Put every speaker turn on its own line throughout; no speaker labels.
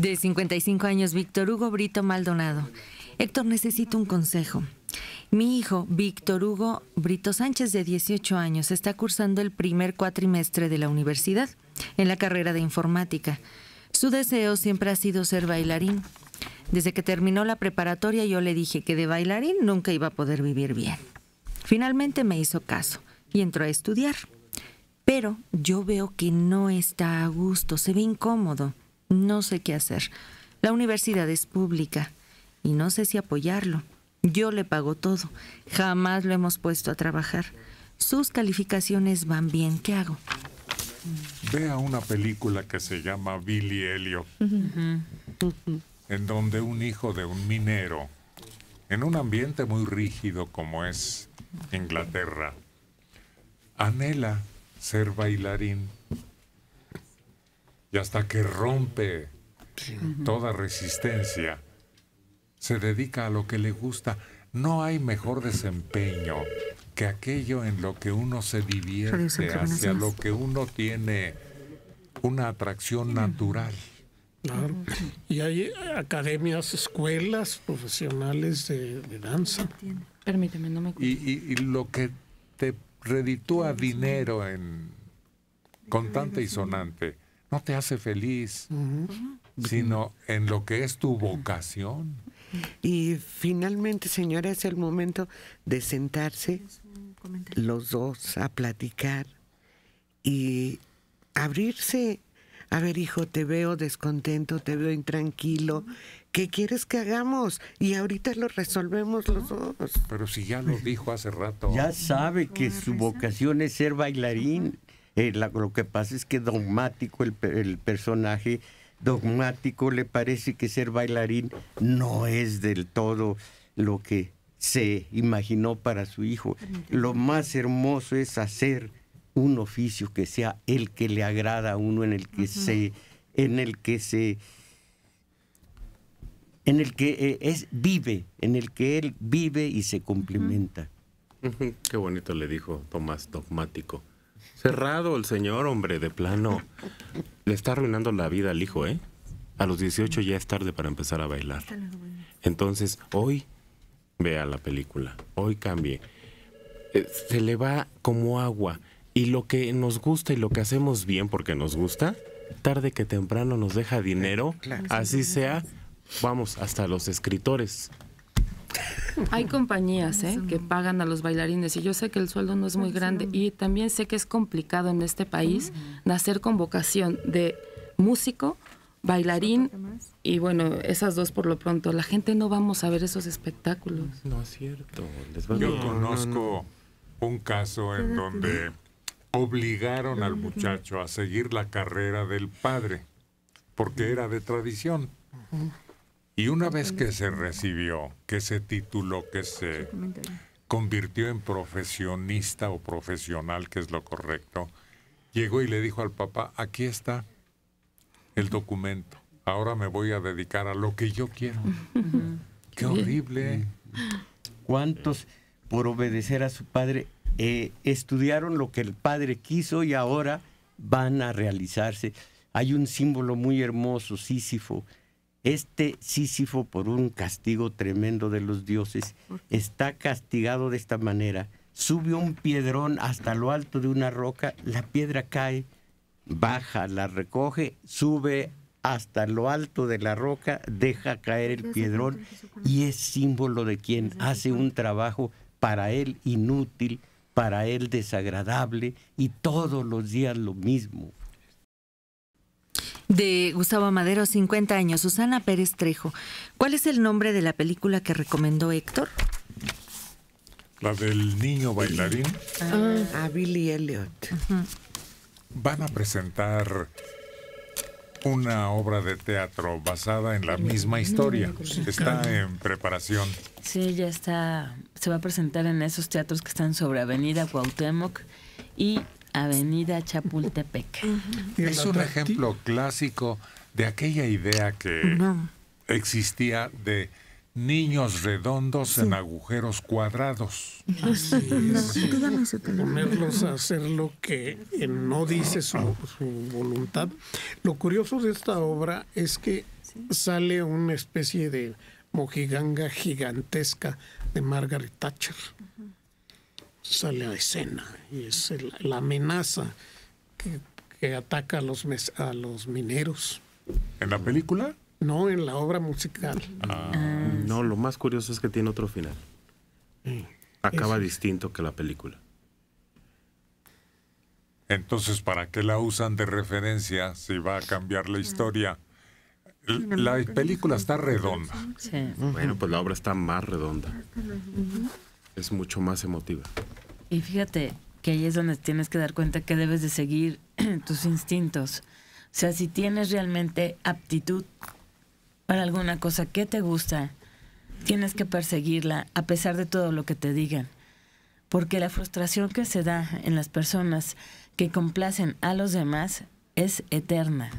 De 55 años, Víctor Hugo Brito Maldonado. Héctor, necesito un consejo. Mi hijo, Víctor Hugo Brito Sánchez, de 18 años, está cursando el primer cuatrimestre de la universidad en la carrera de informática. Su deseo siempre ha sido ser bailarín. Desde que terminó la preparatoria yo le dije que de bailarín nunca iba a poder vivir bien. Finalmente me hizo caso y entró a estudiar. Pero yo veo que no está a gusto, se ve incómodo. No sé qué hacer. La universidad es pública y no sé si apoyarlo. Yo le pago todo. Jamás lo hemos puesto a trabajar. Sus calificaciones van bien. ¿Qué hago?
Vea una película que se llama Billy Elliot, en donde un hijo de un minero, en un ambiente muy rígido como es Inglaterra, anhela ser bailarín y hasta que rompe toda resistencia, se dedica a lo que le gusta. No hay mejor desempeño que aquello en lo que uno se divierte, hacia lo que uno tiene una atracción natural.
Y hay eh, academias, escuelas profesionales de, danza.
y,
y, lo que te reditúa dinero en contante y sonante no te hace feliz, sino en lo que es tu vocación.
Y finalmente, señora, es el momento de sentarse los dos a platicar y abrirse. A ver, hijo, te veo descontento, te veo intranquilo. ¿Qué quieres que hagamos? Y ahorita lo resolvemos los dos.
Pero si ya lo dijo hace rato.
Ya sabe que su vocación es ser bailarín eh, lo que pasa es que dogmático el, personaje, dogmático le parece que ser bailarín no es del todo lo que se imaginó para su hijo. Lo más hermoso es hacer un oficio que sea el que le agrada a uno, en el que se, en el que se, en el que eh, es vive, en el que él vive y se complementa.
Qué bonito le dijo Tomás dogmático. Cerrado el señor, hombre, de plano. Le está arruinando la vida al hijo, ¿eh? A los 18 ya es tarde para empezar a bailar. Entonces, hoy vea la película, hoy cambie. Eh, se le va como agua. Y lo que nos gusta y lo que hacemos bien porque nos gusta, tarde que temprano nos deja dinero, así sea, vamos, hasta los escritores.
Hay compañías ¿eh? que pagan a los bailarines y yo sé que el sueldo no es muy grande y también sé que es complicado en este país nacer con vocación de músico, bailarín y bueno, esas dos por lo pronto. La gente no vamos a ver esos espectáculos. No
es cierto.
yo conozco un caso en donde obligaron al muchacho a seguir la carrera del padre porque era de tradición. Y una vez que se recibió, que se tituló, que se convirtió en profesionista o profesional, que es lo correcto, llegó y le dijo al papá, aquí está el documento, ahora me voy a dedicar a lo que yo quiero. Qué horrible.
¿Cuántos por obedecer a su padre eh, estudiaron lo que el padre quiso y ahora van a realizarse? Hay un símbolo muy hermoso, Sísifo, este Sísifo, por un castigo tremendo de los dioses, está castigado de esta manera. Sube un piedrón hasta lo alto de una roca, la piedra cae, baja, la recoge, sube hasta lo alto de la roca, deja caer el piedrón y es símbolo de quien hace un trabajo para él inútil, para él desagradable y todos los días lo mismo
de Gustavo Madero, 50 años, Susana Pérez Trejo. ¿Cuál es el nombre de la película que recomendó Héctor?
La del niño bailarín.
Ah, a Billy Elliot.
Van a presentar una obra de teatro basada en la misma historia. Está en preparación.
Sí, ya está. Se va a presentar en esos teatros que están sobre Avenida Cuauhtémoc y Avenida Chapultepec. Es un ejemplo
clásico de aquella idea que existía de niños redondos en agujeros cuadrados.
Así es. Ponerlos a hacer lo que eh, no dice su, voluntad. Lo curioso de esta obra es que sale una especie de mojiganga gigantesca de Margaret Thatcher sale a escena y es la amenaza que, ataca a los, a los mineros.
¿En la película?
No, en la obra musical. Ah. Mm,
no, lo más curioso es que tiene otro final. Acaba distinto que la película.
Entonces, ¿para qué la usan de referencia si va a cambiar la historia? La película está redonda. Bueno, pues la obra está más redonda
es mucho más emotiva.
Y fíjate que ahí es donde tienes que dar cuenta que debes de seguir tus instintos. O sea, si tienes realmente aptitud para alguna cosa que te gusta, tienes que perseguirla a pesar de todo lo que te digan. Porque la frustración que se da en las personas que complacen a los demás es eterna.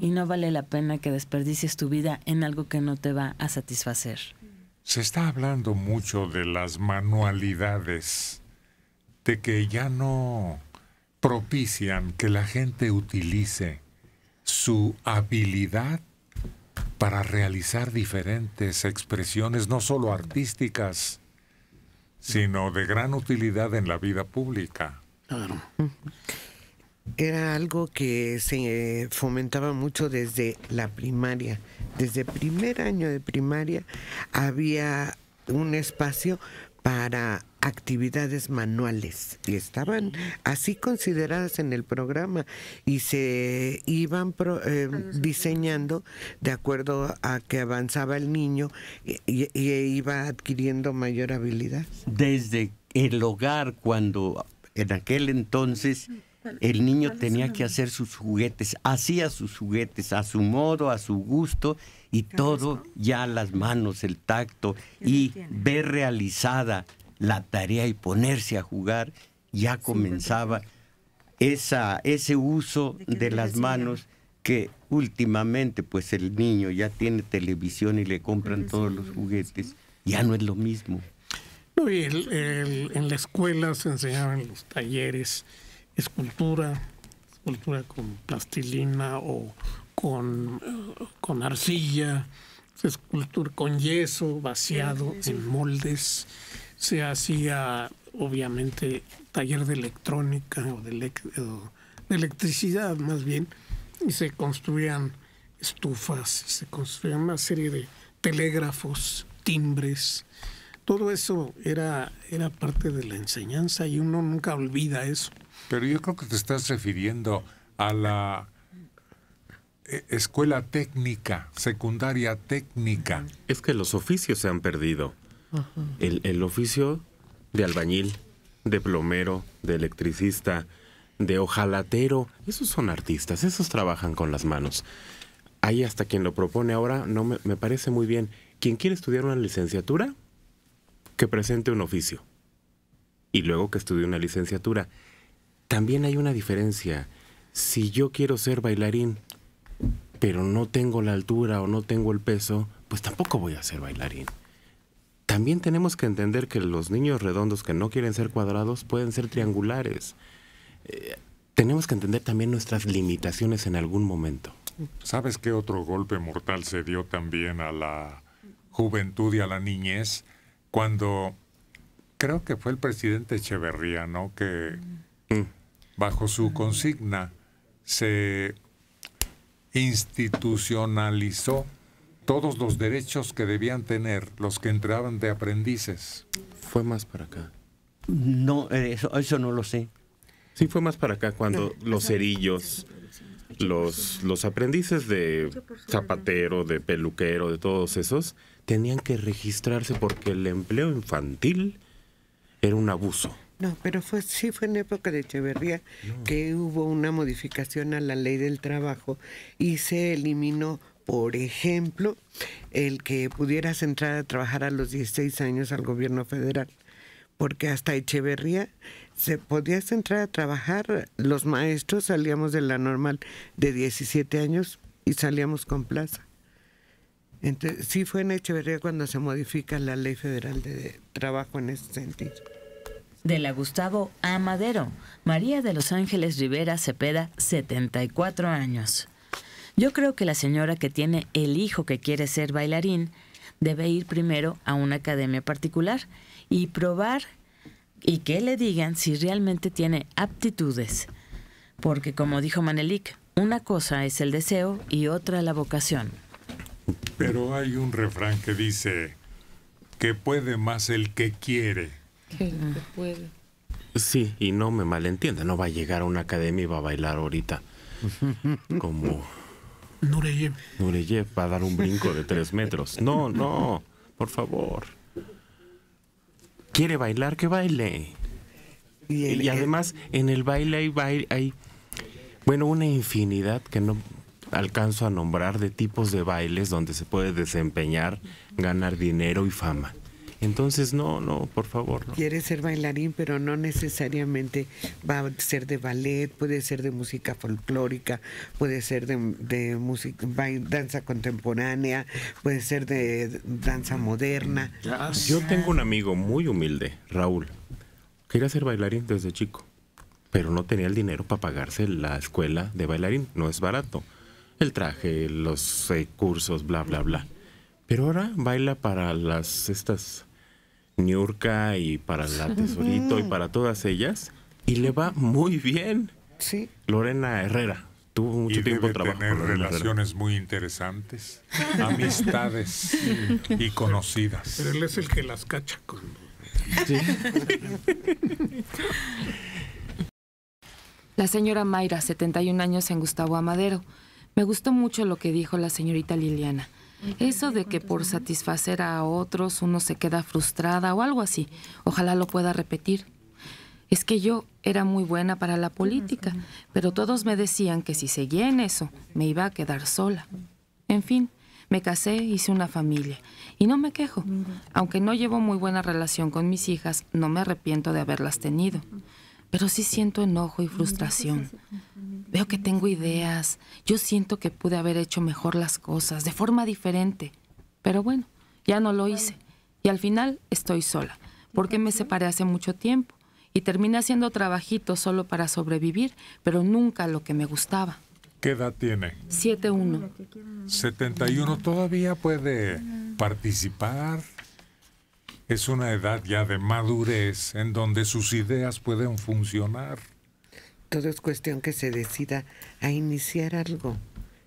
Y no vale la pena que desperdicies tu vida en algo que no te va a satisfacer.
Se está hablando mucho de las manualidades, de que ya no propician que la gente utilice su habilidad para realizar diferentes expresiones, no solo artísticas, sino de gran utilidad en la vida pública. Mm
era algo que se eh, fomentaba mucho desde la primaria. Desde primer año de primaria había un espacio para actividades manuales y estaban así consideradas en el programa y se iban eh, diseñando de acuerdo a que avanzaba el niño y, y iba adquiriendo mayor habilidad.
Desde el hogar, cuando en aquel entonces el niño tenía que hacer sus juguetes, hacía sus juguetes a su modo, a su gusto, y todo ya las manos, el tacto, y ver realizada la tarea y ponerse a jugar, ya comenzaba esa, ese uso de las manos que últimamente pues el niño ya tiene televisión y le compran todos los juguetes, ya no es lo mismo.
en la escuela se enseñaban los talleres escultura, escultura con plastilina o con, arcilla, escultura con yeso vaciado en moldes, se hacía obviamente taller de electrónica o de, de electricidad más bien, y se construían estufas, se construían una serie de telégrafos, timbres, todo eso era, era parte de la enseñanza y uno nunca olvida eso. Pero yo creo que te estás
refiriendo a la eh, escuela técnica, secundaria técnica. Es que los oficios se han perdido. El, el
oficio de albañil, de plomero, de electricista, de hojalatero, esos son artistas, esos trabajan con las manos. Ahí hasta quien lo propone ahora, no me, me parece muy bien. Quien quiere estudiar una licenciatura, que presente un oficio. Y luego que estudie una licenciatura. También hay una diferencia. Si yo quiero ser bailarín, pero no tengo la altura o no tengo el peso, pues tampoco voy a ser bailarín. También tenemos que entender que los niños redondos que no quieren ser cuadrados pueden ser triangulares. Eh, tenemos que entender también nuestras limitaciones en algún momento.
¿Sabes qué otro golpe mortal se dio también a la juventud y a la niñez? Cuando creo que fue el presidente Echeverría, ¿no? Que mm. Bajo su consigna se institucionalizó todos los derechos que debían tener los que entraban de aprendices.
Fue más para acá. No,
eh, eso, no lo sé. Sí, fue más para acá cuando
los cerillos, los, los aprendices de zapatero, de peluquero, de todos esos, tenían que registrarse porque el empleo infantil era
un abuso. No, pero fue, sí fue en época de Echeverría que hubo una modificación a la ley del trabajo y se eliminó, por ejemplo, el que pudieras entrar a trabajar a los 16 años al gobierno federal porque hasta Echeverría se podías entrar a trabajar. Los maestros salíamos de la normal de 17 años y salíamos con plaza. Entonces, sí fue en Echeverría cuando se modifica la ley federal de trabajo
en ese sentido de la Gustavo A. Madero, María de los Ángeles Rivera Cepeda, 74 años. Yo creo que la señora que tiene el hijo que quiere ser bailarín debe ir primero a una academia particular y probar y que le digan si realmente tiene aptitudes. Porque como dijo Manelik, una cosa es el deseo y otra la vocación.
Pero hay un refrán que dice que puede más el que quiere
Sí, y no me malentienda, no va a llegar a una academia y va a bailar ahorita
como... Nureyev.
Nureyev va a dar un brinco de tres metros. No, no, por favor. ¿Quiere bailar? Que baile. Y, además, en el baile hay, baile hay, bueno, una infinidad que no alcanzo a nombrar de tipos de bailes donde se puede desempeñar, ganar dinero y fama. Entonces, no, no, por favor. No. Quiere
ser bailarín, pero no necesariamente va a ser de ballet, puede ser de música folclórica, puede ser de, música, danza contemporánea, puede ser de danza mm, moderna.
Yo tengo un amigo muy humilde, Raúl, quería ser bailarín desde chico, pero no tenía el dinero para pagarse la escuela de bailarín, no es barato. El traje, los eh, cursos, bla, bla, bla. Pero ahora baila para las estas Niurka y para la Tesorito y para todas ellas. Y le va muy bien. Sí. Lorena Herrera. Tuvo mucho tiempo trabajando. trabajo relaciones
muy interesantes,
amistades
y conocidas. Pero
él es el que las cacha con...
La señora Mayra, 71 años en Gustavo Amadero. Me gustó mucho lo que dijo la señorita Liliana. Eso de que por satisfacer a otros uno se queda frustrada o algo así, ojalá lo pueda repetir. Es que yo era muy buena para la política, pero todos me decían que si seguía en eso, me iba a quedar sola. En fin, me casé, hice una familia y no me quejo. Aunque no llevo muy buena relación con mis hijas, no me arrepiento de haberlas tenido. Pero sí siento enojo y frustración veo que tengo ideas, yo siento que pude haber hecho mejor las cosas, de forma diferente. Pero bueno, ya no lo hice. Y al final estoy sola, porque me separé hace mucho tiempo y terminé haciendo trabajitos solo para sobrevivir, pero nunca lo que me gustaba.
¿Qué edad tiene?
7-1.
71 todavía puede participar. Es una edad ya de madurez en donde sus ideas pueden funcionar.
Todo es cuestión que se decida a iniciar algo.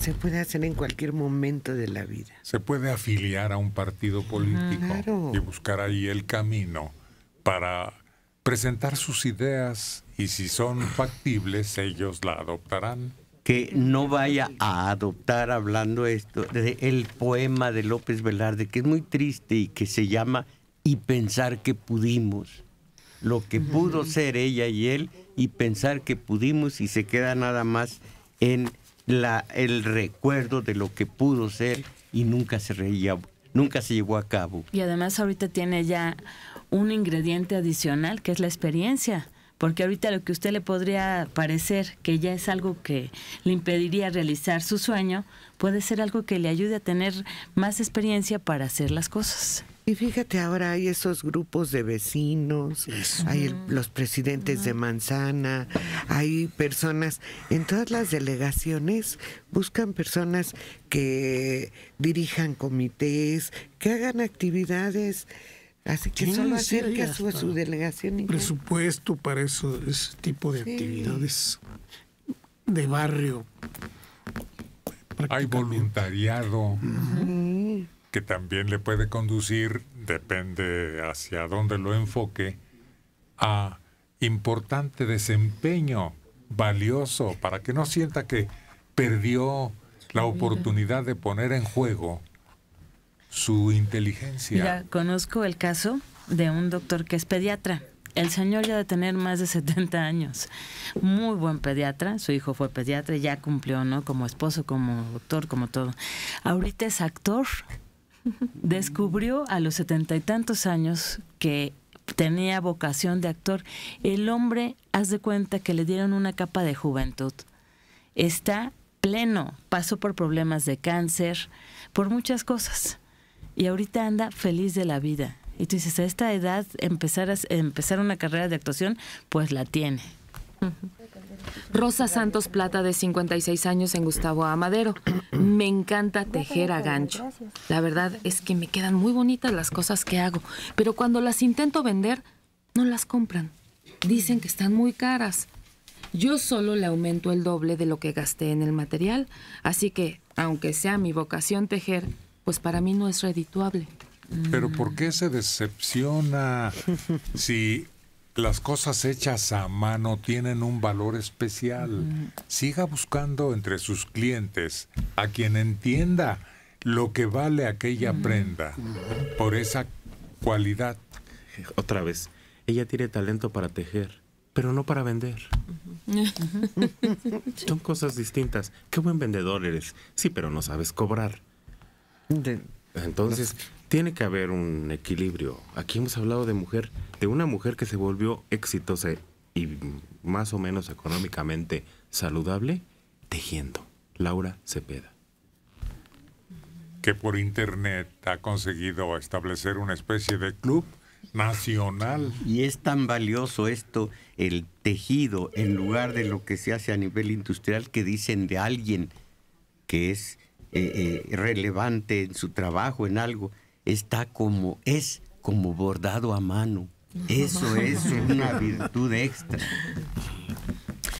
Se puede hacer en cualquier momento de la
vida. Se puede afiliar a un partido político y buscar ahí el camino para presentar sus ideas y si son factibles ellos la adoptarán.
Que no
vaya a
adoptar hablando esto de el poema de López Velarde que es muy triste y que se llama Y pensar que pudimos. Lo que pudo ser ella y él y pensar que pudimos y se queda nada más en la, el recuerdo de lo que pudo ser y nunca se reía, nunca se llevó a cabo.
Y además ahorita tiene ya un ingrediente adicional que es la experiencia porque ahorita lo que a usted le podría parecer que ya es algo que le impediría realizar su sueño, puede ser algo que le ayude a tener más experiencia para hacer las cosas.
Y fíjate, ahora hay esos grupos de vecinos, hay los presidentes de manzana, hay personas, en todas las delegaciones buscan personas que dirijan comités, que hagan actividades, así que solo su, a su delegación.
presupuesto para eso, ese tipo
de actividades
de barrio.
Hay voluntariado que también le puede conducir, depende hacia dónde lo enfoque, a importante desempeño valioso para que no sienta que perdió la oportunidad de poner en juego su inteligencia. Mira,
conozco el caso de un doctor que es pediatra. El señor ya de tener más de 70 años. Muy buen pediatra, su hijo fue pediatra, Y ya cumplió, ¿no? Como esposo, como doctor, como todo. Ahorita es actor. Descubrió a los setenta y tantos años que tenía vocación de actor. El hombre, haz de cuenta que le dieron una capa de juventud. Está pleno, pasó por problemas de cáncer, por muchas cosas. Y ahorita anda feliz de la vida. Y tú dices, a esta edad empezar, a, empezar una carrera de actuación, pues la tiene.
Rosa Santos Plata, de 56 años, en Gustavo Amadero. Me encanta tejer a gancho. La verdad es que me quedan muy bonitas las cosas que hago, pero cuando las intento vender, no las compran. Dicen que están muy caras. Yo solo le aumento el doble de lo que gasté en el material, así que, aunque sea mi vocación tejer, pues para mí no es redituable.
Pero ¿por qué se decepciona si las cosas hechas a mano tienen un valor especial. Siga buscando entre sus clientes a quien entienda lo que vale aquella prenda por esa cualidad. Otra
vez, ella tiene talento para tejer, pero no para vender. Son cosas distintas. Qué buen vendedor eres. Sí, pero no sabes cobrar. Entonces, tiene que haber un equilibrio. Aquí hemos hablado de mujer, de una mujer que se volvió exitosa y más o menos económicamente saludable tejiendo. Laura Cepeda.
Que por internet ha conseguido establecer una especie de club nacional.
Y es tan valioso esto, el tejido, en lugar de lo que se hace a nivel industrial, que dicen de alguien que es eh, eh, relevante en su trabajo, en algo está como es como bordado a mano. Eso es una virtud extra.